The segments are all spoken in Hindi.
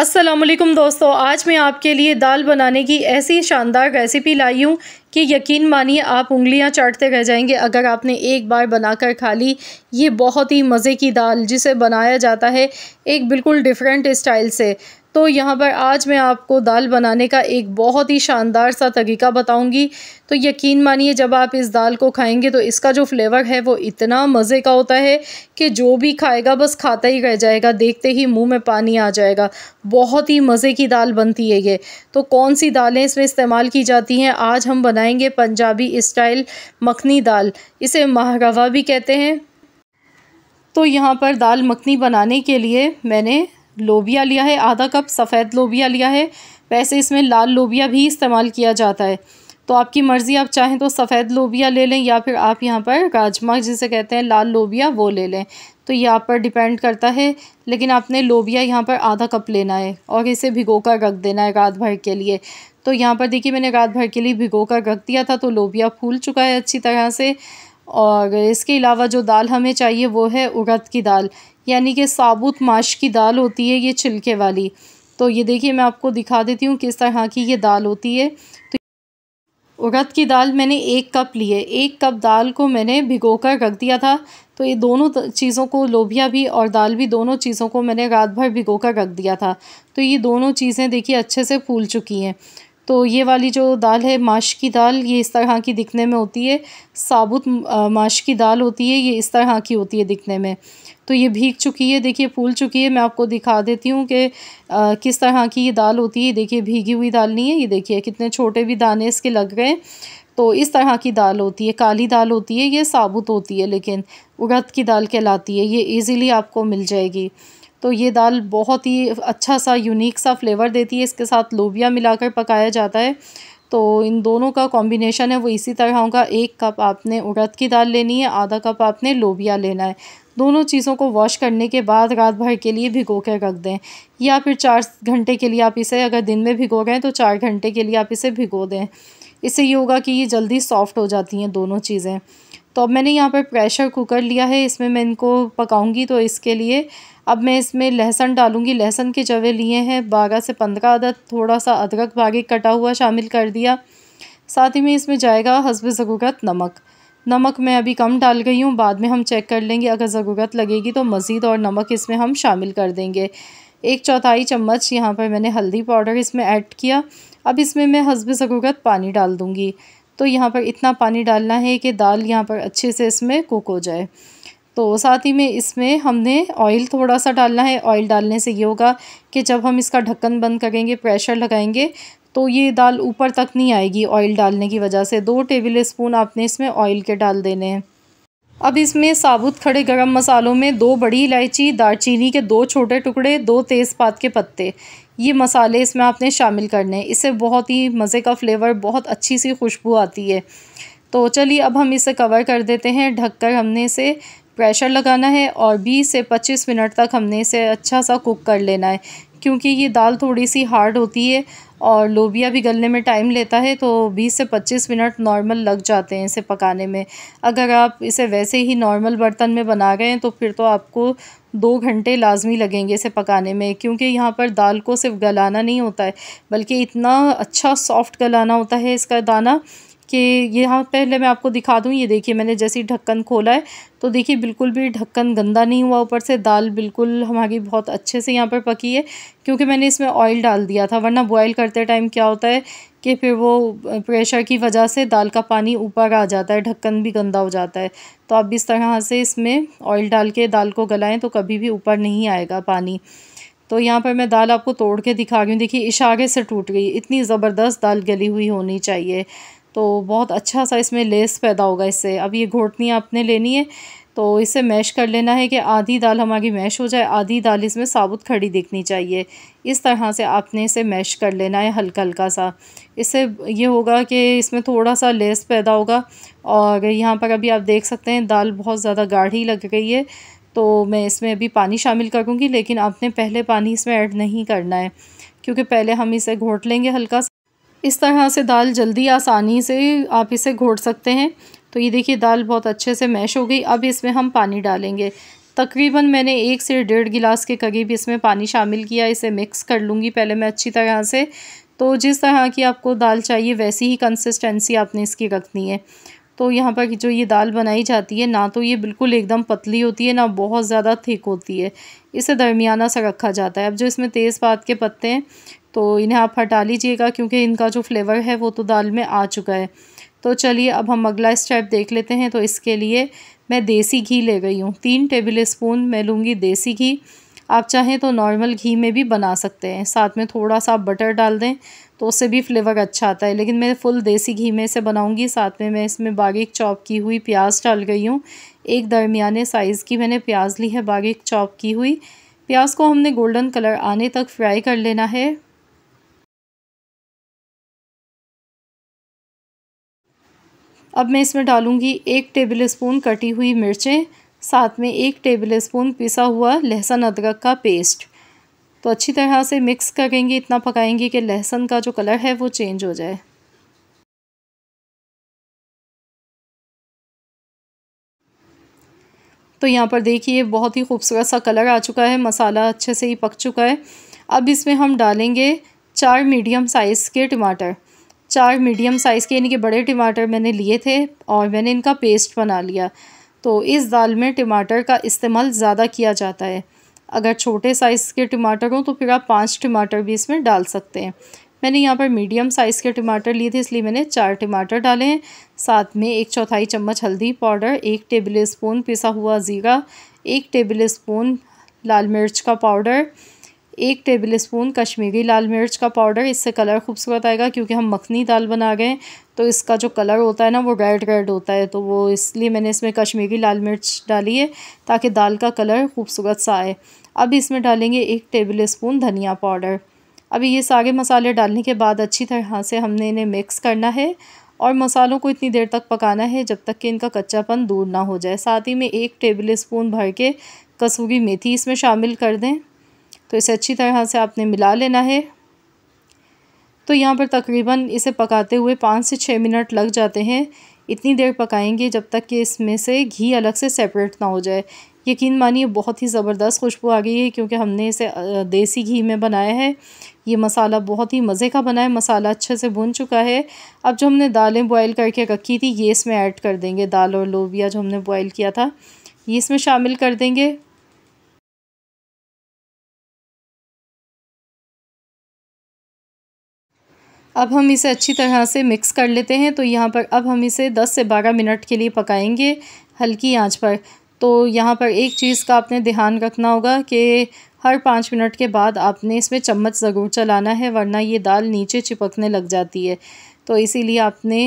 असलम दोस्तों आज मैं आपके लिए दाल बनाने की ऐसी शानदार रेसिपी लाई हूँ कि यकीन मानिए आप उंगलियाँ चाटते रह जाएंगे अगर आपने एक बार बनाकर खा ली ये बहुत ही मज़े की दाल जिसे बनाया जाता है एक बिल्कुल डिफरेंट स्टाइल से तो यहाँ पर आज मैं आपको दाल बनाने का एक बहुत ही शानदार सा तरीका बताऊंगी तो यकीन मानिए जब आप इस दाल को खाएंगे तो इसका जो फ्लेवर है वो इतना मज़े का होता है कि जो भी खाएगा बस खाता ही रह जाएगा देखते ही मुंह में पानी आ जाएगा बहुत ही मज़े की दाल बनती है ये तो कौन सी दालें इसमें इस्तेमाल की जाती हैं आज हम बनाएंगे पंजाबी स्टाइल मखनी दाल इसे माहरवा भी कहते हैं तो यहाँ पर दाल मखनी बनाने के लिए मैंने लोबिया लिया है आधा कप सफ़ेद लोबिया लिया है वैसे इसमें लाल लोबिया भी इस्तेमाल किया जाता है तो आपकी मर्ज़ी आप चाहें तो सफ़ेद लोबिया ले लें या फिर आप यहाँ पर राजमा जिसे कहते हैं लाल लोबिया वो ले लें तो ये आप पर डिपेंड करता है लेकिन आपने लोबिया यहाँ पर आधा कप लेना है और इसे भिगो कर रख देना है रात भर के लिए तो यहाँ पर देखिए मैंने रात भर के लिए भिगो कर रख दिया था तो लोबिया फूल चुका है अच्छी तरह से और इसके अलावा जो दाल हमें चाहिए वो है उड़द की दाल यानी कि साबुत माश की दाल होती है ये छिलके वाली तो ये देखिए मैं आपको दिखा देती हूँ किस तरह की ये दाल होती है तो उड़द की दाल मैंने एक कप ली है एक कप दाल को मैंने भिगो कर रख दिया था तो ये दोनों चीज़ों को लोभिया भी और दाल भी दोनों चीज़ों को मैंने रात भर भिगो कर रख दिया था तो ये दोनों चीज़ें देखिए अच्छे से फूल चुकी हैं तो ये वाली जो दाल है माश की दाल ये इस तरह की दिखने में होती है साबुत माश की दाल होती है ये इस तरह की होती है दिखने में तो ये भीग चुकी है देखिए फूल चुकी है मैं आपको दिखा देती हूँ कि किस तरह की ये दाल होती है देखिए भीगी हुई दाल नहीं है ये देखिए कितने छोटे भी दाने इसके लग गए तो इस तरह की दाल होती है काली दाल होती है ये साबुत होती है लेकिन उड़द की दाल कहलाती है ये ईज़िली आपको मिल जाएगी तो ये दाल बहुत ही अच्छा सा यूनिक सा फ्लेवर देती है इसके साथ लोबिया मिलाकर पकाया जाता है तो इन दोनों का कॉम्बिनेशन है वो इसी तरह होगा एक कप आपने उड़द की दाल लेनी है आधा कप आपने लोबिया लेना है दोनों चीज़ों को वॉश करने के बाद रात भर के लिए भिगो कर रख दें या फिर चार घंटे के लिए आप इसे अगर दिन में भिगो रहे हैं तो चार घंटे के लिए आप इसे भिगो दें इससे ये होगा कि ये जल्दी सॉफ्ट हो जाती हैं दोनों चीज़ें तो अब मैंने यहाँ पर प्रेशर कुकर लिया है इसमें मैं इनको पकाऊंगी तो इसके लिए अब मैं इसमें लहसुन डालूंगी लहसुन के जवे लिए हैं बारह से पंद्रह अदद थोड़ा सा अदरक बागे कटा हुआ शामिल कर दिया साथ ही में इसमें जाएगा हसब ज़रूरत नमक नमक मैं अभी कम डाल गई हूँ बाद में हम चेक कर लेंगे अगर ज़रूरत लगेगी तो मज़ीद और नमक इसमें हम शामिल कर देंगे एक चौथाई चम्मच यहाँ पर मैंने हल्दी पाउडर इसमें ऐड किया अब इसमें मैं हसब ज़रूरत पानी डाल दूँगी तो यहाँ पर इतना पानी डालना है कि दाल यहाँ पर अच्छे से इसमें कुक हो जाए तो साथ ही में इसमें हमने ऑयल थोड़ा सा डालना है ऑयल डालने से ये होगा कि जब हम इसका ढक्कन बंद करेंगे प्रेशर लगाएंगे तो ये दाल ऊपर तक नहीं आएगी ऑयल डालने की वजह से दो टेबल स्पून आपने इसमें ऑयल के डाल देने हैं अब इसमें साबुत खड़े गरम मसालों में दो बड़ी इलायची दालचीनी के दो छोटे टुकड़े दो तेज़पात के पत्ते ये मसाले इसमें आपने शामिल करने हैं इससे बहुत ही मज़े का फ्लेवर बहुत अच्छी सी खुशबू आती है तो चलिए अब हम इसे कवर कर देते हैं ढककर हमने इसे प्रेशर लगाना है और 20 से 25 मिनट तक हमने इसे अच्छा सा कुक कर लेना है क्योंकि ये दाल थोड़ी सी हार्ड होती है और लोबिया भी गलने में टाइम लेता है तो 20 से 25 मिनट नॉर्मल लग जाते हैं इसे पकाने में अगर आप इसे वैसे ही नॉर्मल बर्तन में बना रहे हैं तो फिर तो आपको दो घंटे लाजमी लगेंगे इसे पकाने में क्योंकि यहाँ पर दाल को सिर्फ गलाना नहीं होता है बल्कि इतना अच्छा सॉफ्ट गलाना होता है इसका दाना कि यहाँ पहले मैं आपको दिखा दूँ ये देखिए मैंने जैसे ही ढक्कन खोला है तो देखिए बिल्कुल भी ढक्कन गंदा नहीं हुआ ऊपर से दाल बिल्कुल हमारी बहुत अच्छे से यहाँ पर पकी है क्योंकि मैंने इसमें ऑयल डाल दिया था वरना बॉयल करते टाइम क्या होता है कि फिर वो प्रेशर की वजह से दाल का पानी ऊपर आ जाता है ढक्कन भी गंदा हो जाता है तो आप इस तरह से इसमें ऑयल डाल के दाल को गलाएं तो कभी भी ऊपर नहीं आएगा पानी तो यहाँ पर मैं दाल आपको तोड़ के दिखा रही हूँ देखिए इशारे से टूट गई इतनी ज़बरदस्त दाल गली हुई होनी चाहिए तो बहुत अच्छा सा इसमें लेस पैदा होगा इससे अब ये घोटनी आपने लेनी है तो इसे मैश कर लेना है कि आधी दाल हमारी मैश हो जाए आधी दाल इसमें साबुत खड़ी दिखनी चाहिए इस तरह से आपने इसे मैश कर लेना है हल्का हल्का सा इससे ये होगा कि इसमें थोड़ा सा लेस पैदा होगा और यहाँ पर अभी आप देख सकते हैं दाल बहुत ज़्यादा गाढ़ी लग गई है तो मैं इसमें अभी पानी शामिल करूँगी लेकिन आपने पहले पानी इसमें ऐड नहीं करना है क्योंकि पहले हम इसे घोट लेंगे हल्का सा इस तरह से दाल जल्दी आसानी से आप इसे घोट सकते हैं तो ये देखिए दाल बहुत अच्छे से मैश हो गई अब इसमें हम पानी डालेंगे तकरीबन मैंने एक से डेढ़ गिलास के करीब इसमें पानी शामिल किया इसे मिक्स कर लूँगी पहले मैं अच्छी तरह से तो जिस तरह की आपको दाल चाहिए वैसी ही कंसिस्टेंसी आपने इसकी रखनी है तो यहाँ पर जो ये दाल बनाई जाती है ना तो ये बिल्कुल एकदम पतली होती है ना बहुत ज़्यादा थिक होती है इसे दरमियाना सा रखा जाता है अब जो इसमें तेज़पात के पत्ते हैं तो इन्हें आप हटा लीजिएगा क्योंकि इनका जो फ्लेवर है वो तो दाल में आ चुका है तो चलिए अब हम अगला स्टेप देख लेते हैं तो इसके लिए मैं देसी घी ले गई हूँ तीन टेबल स्पून मैं लूँगी देसी घी आप चाहें तो नॉर्मल घी में भी बना सकते हैं साथ में थोड़ा सा बटर डाल दें तो उससे भी फ्लेवर अच्छा आता है लेकिन मैं फुल देसी घी में से बनाऊंगी साथ में मैं इसमें बाग़िक चॉप की हुई प्याज डाल गई हूँ एक दरमियाने साइज़ की मैंने प्याज ली है बाग़िक चॉप की हुई प्याज को हमने गोल्डन कलर आने तक फ्राई कर लेना है अब मैं इसमें डालूँगी एक टेबल स्पून कटी हुई मिर्चें साथ में एक टेबल स्पून पिसा हुआ लहसुन अदरक का पेस्ट तो अच्छी तरह से मिक्स करेंगे इतना पकाएंगे कि लहसुन का जो कलर है वो चेंज हो जाए तो यहाँ पर देखिए बहुत ही खूबसूरत सा कलर आ चुका है मसाला अच्छे से ही पक चुका है अब इसमें हम डालेंगे चार मीडियम साइज़ के टमाटर चार मीडियम साइज़ के यानी कि बड़े टमाटर मैंने लिए थे और मैंने इनका पेस्ट बना लिया तो इस दाल में टमाटर का इस्तेमाल ज़्यादा किया जाता है अगर छोटे साइज़ के टमाटर हों तो फिर आप पाँच टमाटर भी इसमें डाल सकते हैं मैंने यहाँ पर मीडियम साइज़ के टमाटर लिए थे इसलिए मैंने चार टमाटर डाले हैं साथ में एक चौथाई चम्मच हल्दी पाउडर एक टेबल स्पून पिसा हुआ ज़ीरा एक टेबल स्पून लाल मिर्च का पाउडर एक टेबल स्पून कश्मीरी लाल मिर्च का पाउडर इससे कलर खूबसूरत आएगा क्योंकि हम मखनी दाल बना गए तो इसका जो कलर होता है ना वो रेड रेड होता है तो वो इसलिए मैंने इसमें कश्मीरी लाल मिर्च डाली है ताकि दाल का कलर खूबसूरत सा आए अब इसमें डालेंगे एक टेबल स्पून धनिया पाउडर अभी ये सारे मसाले डालने के बाद अच्छी तरह से हमने इन्हें मिक्स करना है और मसालों को इतनी देर तक पकाना है जब तक कि इनका कच्चापन दूर ना हो जाए साथ ही में एक टेबल स्पून भर के कसूरी मेथी इसमें शामिल कर दें तो इसे अच्छी तरह से आपने मिला लेना है तो यहाँ पर तकरीबन इसे पकाते हुए पाँच से छः मिनट लग जाते हैं इतनी देर पकाएंगे जब तक कि इसमें से घी अलग से सेपरेट ना हो जाए यकीन मानिए बहुत ही ज़बरदस्त खुशबू आ गई है क्योंकि हमने इसे देसी घी में बनाया है ये मसाला बहुत ही मज़े का बना है मसाला अच्छे से भुन चुका है अब जो हमने दालें बॉयल करके रखी थी ये इसमें ऐड कर देंगे दाल और लोबिया जो हमने बॉयल किया था ये इसमें शामिल कर देंगे अब हम इसे अच्छी तरह से मिक्स कर लेते हैं तो यहाँ पर अब हम इसे 10 से 12 मिनट के लिए पकाएंगे हल्की आंच पर तो यहाँ पर एक चीज़ का आपने ध्यान रखना होगा कि हर पाँच मिनट के बाद आपने इसमें चम्मच ज़रूर चलाना है वरना ये दाल नीचे चिपकने लग जाती है तो इसीलिए आपने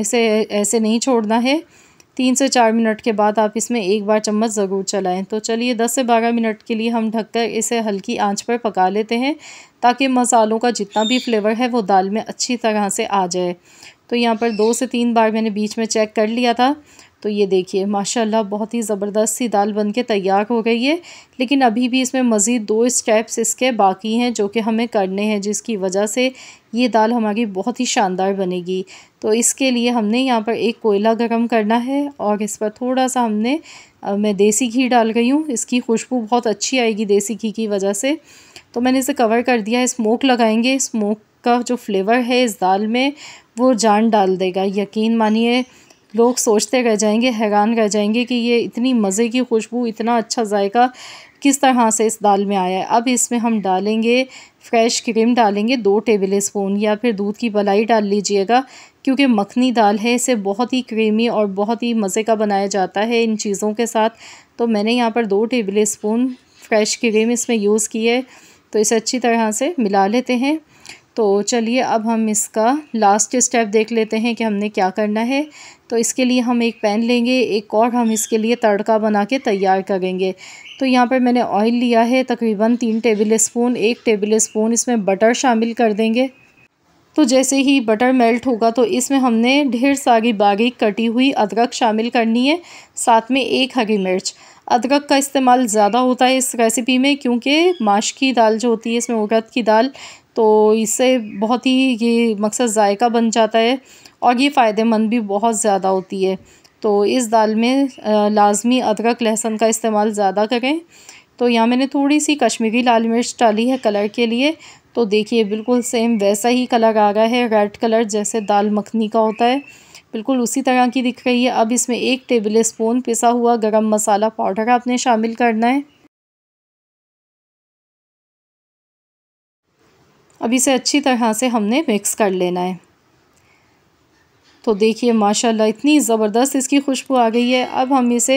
इसे ऐसे नहीं छोड़ना है तीन से चार मिनट के बाद आप इसमें एक बार चम्मच ज़रूर चलाएं तो चलिए दस से बारह मिनट के लिए हम ढककर इसे हल्की आंच पर पका लेते हैं ताकि मसालों का जितना भी फ्लेवर है वो दाल में अच्छी तरह से आ जाए तो यहाँ पर दो से तीन बार मैंने बीच में चेक कर लिया था तो ये देखिए माशाल्लाह बहुत ही ज़बरदस्त सी दाल बन के तैयार हो गई है लेकिन अभी भी इसमें मज़ीद दो स्टेप्स इसके बाकी हैं जो कि हमें करने हैं जिसकी वजह से ये दाल हमारी बहुत ही शानदार बनेगी तो इसके लिए हमने यहाँ पर एक कोयला गरम करना है और इस पर थोड़ा सा हमने मैं देसी घी डाल गई हूँ इसकी खुशबू बहुत अच्छी आएगी देसी घी की वजह से तो मैंने इसे कवर कर दिया है स्मोक लगाएँगे स्मोक का जो फ्लेवर है इस दाल में वो जान डाल देगा यकीन मानिए लोग सोचते रह जाएंगे हैरान रह जाएंगे कि ये इतनी मज़े की खुशबू इतना अच्छा जायका किस तरह से इस दाल में आया है अब इसमें हम डालेंगे फ्रेश क्रीम डालेंगे दो टेबल स्पून या फिर दूध की बलाई डाल लीजिएगा क्योंकि मखनी दाल है इसे बहुत ही क्रीमी और बहुत ही मज़े का बनाया जाता है इन चीज़ों के साथ तो मैंने यहाँ पर दो टेबल स्पून फ्रेश क्रीम इसमें यूज़ की है तो इसे अच्छी तरह से मिला लेते हैं तो चलिए अब हम इसका लास्ट स्टेप देख लेते हैं कि हमने क्या करना है तो इसके लिए हम एक पैन लेंगे एक और हम इसके लिए तड़का बना के तैयार करेंगे तो यहाँ पर मैंने ऑयल लिया है तकरीबन तीन टेबल स्पून एक टेबल स्पून इसमें बटर शामिल कर देंगे तो जैसे ही बटर मेल्ट होगा तो इसमें हमने ढेर सारी बारीक कटी हुई अदरक शामिल करनी है साथ में एक हरी मिर्च अदरक का इस्तेमाल ज़्यादा होता है इस रेसिपी में क्योंकि माश की दाल जो होती है इसमें उड़द की दाल तो इससे बहुत ही ये मकसद जायका बन जाता है और ये फ़ायदेमंद भी बहुत ज़्यादा होती है तो इस दाल में लाजमी अदरक लहसुन का इस्तेमाल ज़्यादा करें तो यहाँ मैंने थोड़ी सी कश्मीरी लाल मिर्च डाली है कलर के लिए तो देखिए बिल्कुल सेम वैसा ही कलर आ रहा है रेड कलर जैसे दाल मखनी का होता है बिल्कुल उसी तरह की दिख रही है अब इसमें एक टेबल स्पून पिसा हुआ गरम मसाला पाउडर आपने शामिल करना है अब इसे अच्छी तरह से हमने मिक्स कर लेना है तो देखिए माशाल्लाह इतनी ज़बरदस्त इसकी खुशबू आ गई है अब हम इसे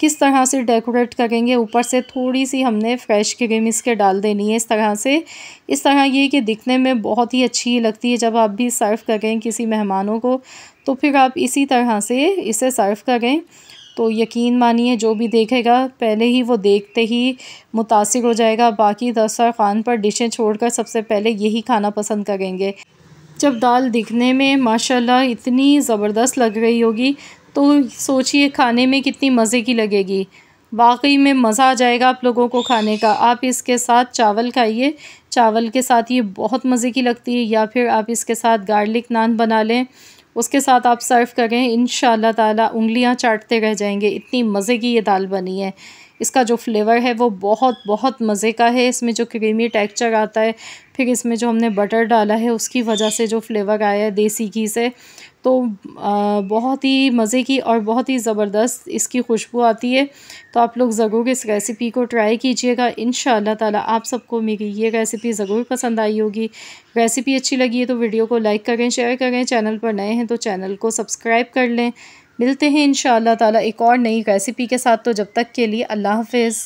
किस तरह से डेकोरेट करेंगे ऊपर से थोड़ी सी हमने फ्रेश क्रीम इसके डाल देनी है इस तरह से इस तरह ये कि दिखने में बहुत ही अच्छी लगती है जब आप भी सर्व करें किसी मेहमानों को तो फिर आप इसी तरह से इसे सर्व करें तो यकीन मानिए जो भी देखेगा पहले ही वो देखते ही मुतासर हो जाएगा बाकी दस्तर खान पर डिशें छोड़कर सबसे पहले यही खाना पसंद करेंगे जब दाल दिखने में माशाल्लाह इतनी ज़बरदस्त लग रही होगी तो सोचिए खाने में कितनी मज़े की लगेगी वाकई में मज़ा आ जाएगा आप लोगों को खाने का आप इसके साथ चावल खाइए चावल के साथ ये बहुत मज़े की लगती है या फिर आप इसके साथ गार्लिक नान बना लें उसके साथ आप सर्व करें इन ताला उंगलियां चाटते रह जाएंगे इतनी मज़े की ये दाल बनी है इसका जो फ्लेवर है वो बहुत बहुत मज़े का है इसमें जो क्रीमी टेक्सचर आता है फिर इसमें जो हमने बटर डाला है उसकी वजह से जो फ्लेवर आया है देसी घी से तो बहुत ही मज़े की और बहुत ही ज़बरदस्त इसकी खुशबू आती है तो आप लोग ज़रूर इस रेसिपी को ट्राई कीजिएगा इन ताला आप सबको मेरी ये रेसिपी ज़रूर पसंद आई होगी रेसिपी अच्छी लगी है तो वीडियो को लाइक करें शेयर करें चैनल पर नए हैं तो चैनल को सब्सक्राइब कर लें मिलते हैं इन ताला एक और नई रेसिपी के साथ तो जब तक के लिए अल्लाह हाफिज़